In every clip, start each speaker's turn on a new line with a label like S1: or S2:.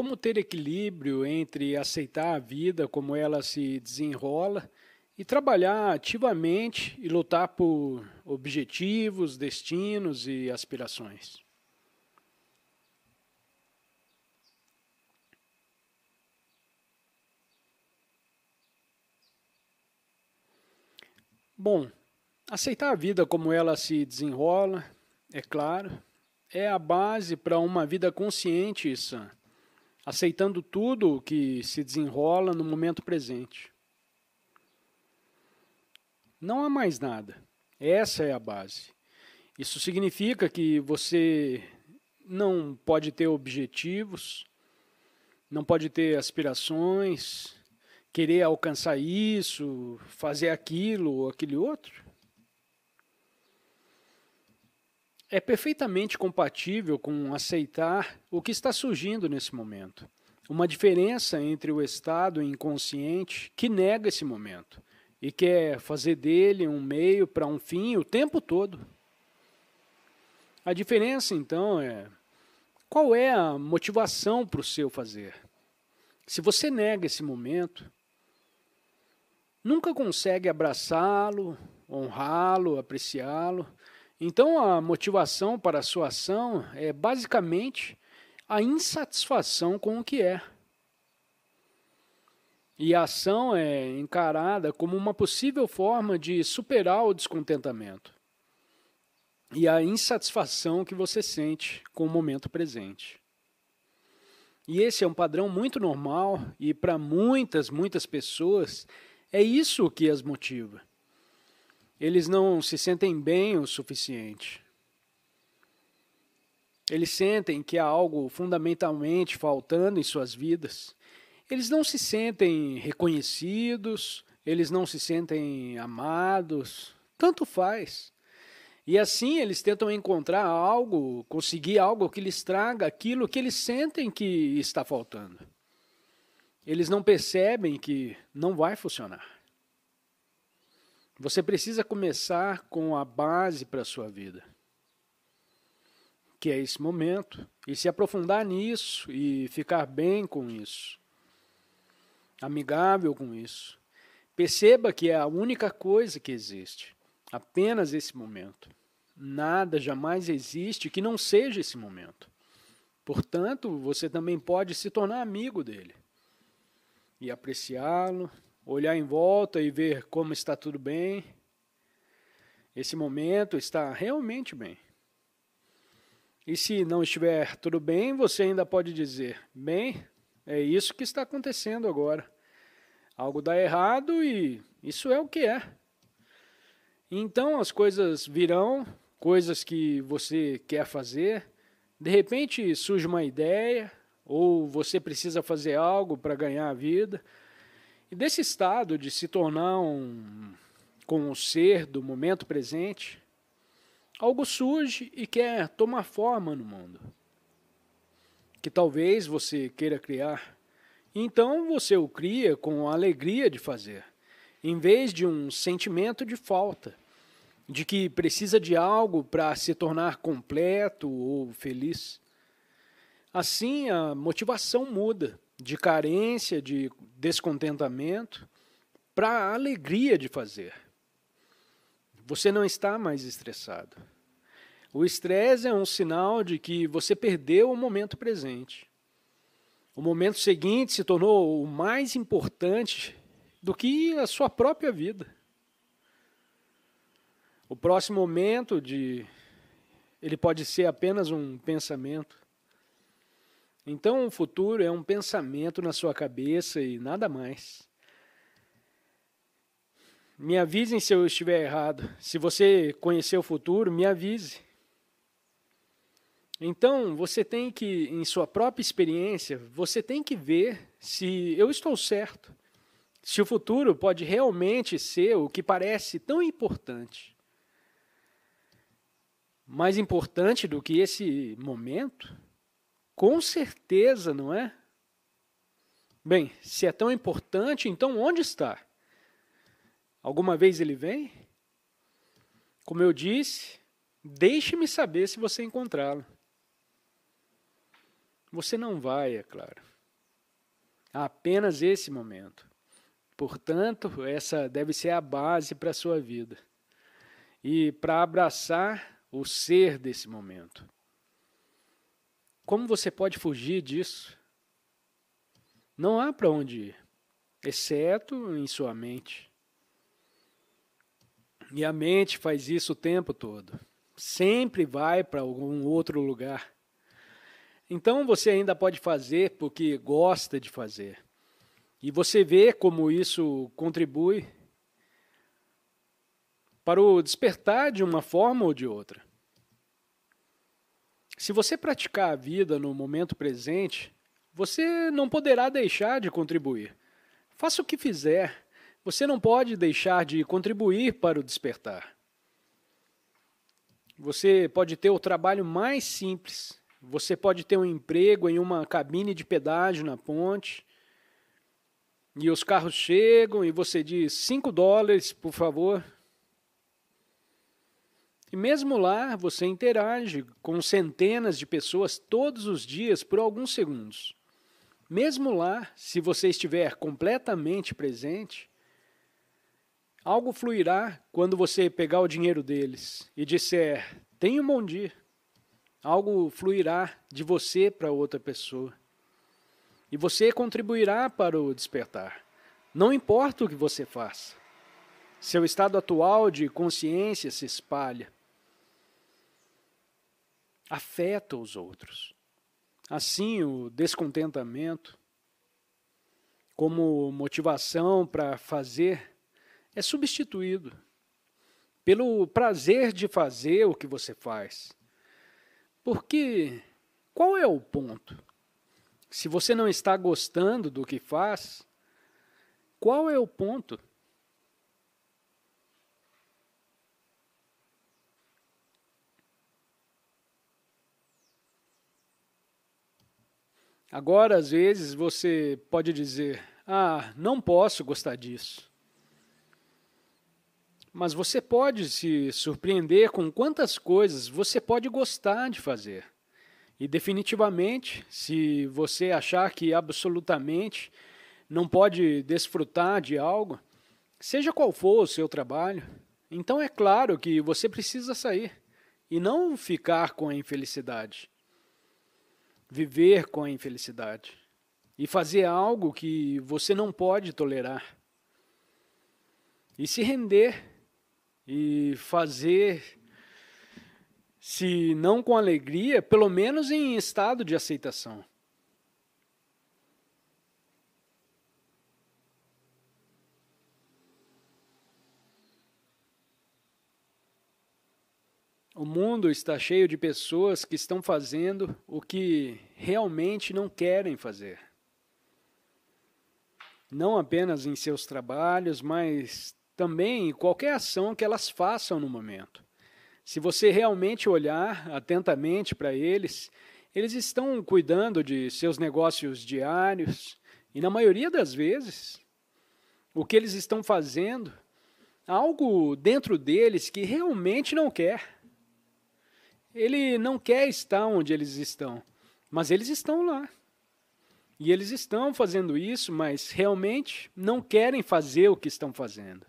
S1: Como ter equilíbrio entre aceitar a vida como ela se desenrola e trabalhar ativamente e lutar por objetivos, destinos e aspirações? Bom, aceitar a vida como ela se desenrola, é claro, é a base para uma vida consciente e sã aceitando tudo o que se desenrola no momento presente. Não há mais nada. Essa é a base. Isso significa que você não pode ter objetivos, não pode ter aspirações, querer alcançar isso, fazer aquilo ou aquele outro. é perfeitamente compatível com aceitar o que está surgindo nesse momento. Uma diferença entre o estado inconsciente que nega esse momento e quer fazer dele um meio para um fim o tempo todo. A diferença, então, é qual é a motivação para o seu fazer. Se você nega esse momento, nunca consegue abraçá-lo, honrá-lo, apreciá-lo então, a motivação para a sua ação é basicamente a insatisfação com o que é. E a ação é encarada como uma possível forma de superar o descontentamento e a insatisfação que você sente com o momento presente. E esse é um padrão muito normal e para muitas, muitas pessoas é isso que as motiva eles não se sentem bem o suficiente. Eles sentem que há algo fundamentalmente faltando em suas vidas. Eles não se sentem reconhecidos, eles não se sentem amados, tanto faz. E assim eles tentam encontrar algo, conseguir algo que lhes traga aquilo que eles sentem que está faltando. Eles não percebem que não vai funcionar. Você precisa começar com a base para a sua vida, que é esse momento, e se aprofundar nisso e ficar bem com isso, amigável com isso. Perceba que é a única coisa que existe, apenas esse momento. Nada jamais existe que não seja esse momento. Portanto, você também pode se tornar amigo dele e apreciá-lo olhar em volta e ver como está tudo bem. Esse momento está realmente bem. E se não estiver tudo bem, você ainda pode dizer: bem, é isso que está acontecendo agora. Algo dá errado e isso é o que é. Então as coisas virão, coisas que você quer fazer. De repente surge uma ideia, ou você precisa fazer algo para ganhar a vida, e desse estado de se tornar um, com o ser do momento presente, algo surge e quer tomar forma no mundo. Que talvez você queira criar. Então você o cria com a alegria de fazer, em vez de um sentimento de falta, de que precisa de algo para se tornar completo ou feliz. Assim, a motivação muda de carência, de descontentamento, para a alegria de fazer. Você não está mais estressado. O estresse é um sinal de que você perdeu o momento presente. O momento seguinte se tornou o mais importante do que a sua própria vida. O próximo momento de ele pode ser apenas um pensamento. Então, o futuro é um pensamento na sua cabeça e nada mais. Me avisem se eu estiver errado. Se você conhecer o futuro, me avise. Então, você tem que, em sua própria experiência, você tem que ver se eu estou certo. Se o futuro pode realmente ser o que parece tão importante. Mais importante do que esse momento? Com certeza, não é? Bem, se é tão importante, então onde está? Alguma vez ele vem? Como eu disse, deixe-me saber se você encontrá-lo. Você não vai, é claro. Há apenas esse momento. Portanto, essa deve ser a base para a sua vida e para abraçar o ser desse momento. Como você pode fugir disso? Não há para onde ir, exceto em sua mente. E a mente faz isso o tempo todo. Sempre vai para algum outro lugar. Então você ainda pode fazer porque gosta de fazer. E você vê como isso contribui para o despertar de uma forma ou de outra. Se você praticar a vida no momento presente, você não poderá deixar de contribuir. Faça o que fizer, você não pode deixar de contribuir para o despertar. Você pode ter o trabalho mais simples, você pode ter um emprego em uma cabine de pedágio na ponte, e os carros chegam e você diz 5 dólares, por favor, e mesmo lá, você interage com centenas de pessoas todos os dias por alguns segundos. Mesmo lá, se você estiver completamente presente, algo fluirá quando você pegar o dinheiro deles e disser: tenha um bom dia. Algo fluirá de você para outra pessoa. E você contribuirá para o despertar. Não importa o que você faça. Seu estado atual de consciência se espalha afeta os outros. Assim, o descontentamento, como motivação para fazer, é substituído pelo prazer de fazer o que você faz. Porque qual é o ponto? Se você não está gostando do que faz, qual é o ponto? Agora, às vezes, você pode dizer: Ah, não posso gostar disso. Mas você pode se surpreender com quantas coisas você pode gostar de fazer. E definitivamente, se você achar que absolutamente não pode desfrutar de algo, seja qual for o seu trabalho, então é claro que você precisa sair e não ficar com a infelicidade viver com a infelicidade e fazer algo que você não pode tolerar. E se render e fazer, se não com alegria, pelo menos em estado de aceitação. O mundo está cheio de pessoas que estão fazendo o que realmente não querem fazer. Não apenas em seus trabalhos, mas também em qualquer ação que elas façam no momento. Se você realmente olhar atentamente para eles, eles estão cuidando de seus negócios diários e, na maioria das vezes, o que eles estão fazendo, algo dentro deles que realmente não quer. Ele não quer estar onde eles estão, mas eles estão lá. E eles estão fazendo isso, mas realmente não querem fazer o que estão fazendo.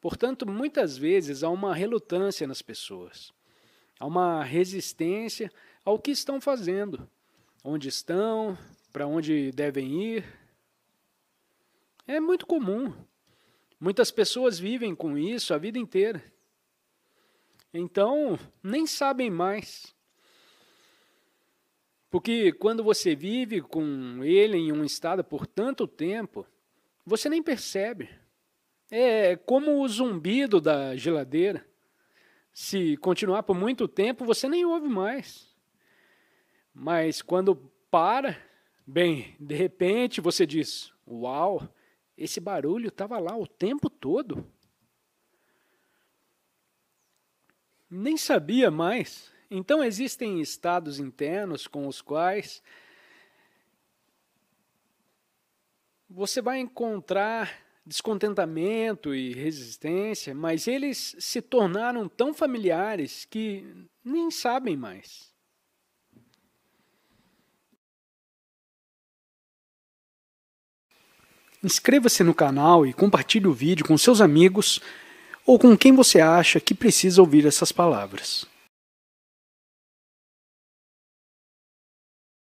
S1: Portanto, muitas vezes há uma relutância nas pessoas, há uma resistência ao que estão fazendo, onde estão, para onde devem ir. É muito comum. Muitas pessoas vivem com isso a vida inteira. Então, nem sabem mais. Porque quando você vive com ele em um estado por tanto tempo, você nem percebe. É como o zumbido da geladeira. Se continuar por muito tempo, você nem ouve mais. Mas quando para, bem, de repente você diz: Uau, esse barulho estava lá o tempo todo. nem sabia mais. Então existem estados internos com os quais você vai encontrar descontentamento e resistência, mas eles se tornaram tão familiares que nem sabem mais. Inscreva-se no canal e compartilhe o vídeo com seus amigos ou com quem você acha que precisa ouvir essas palavras.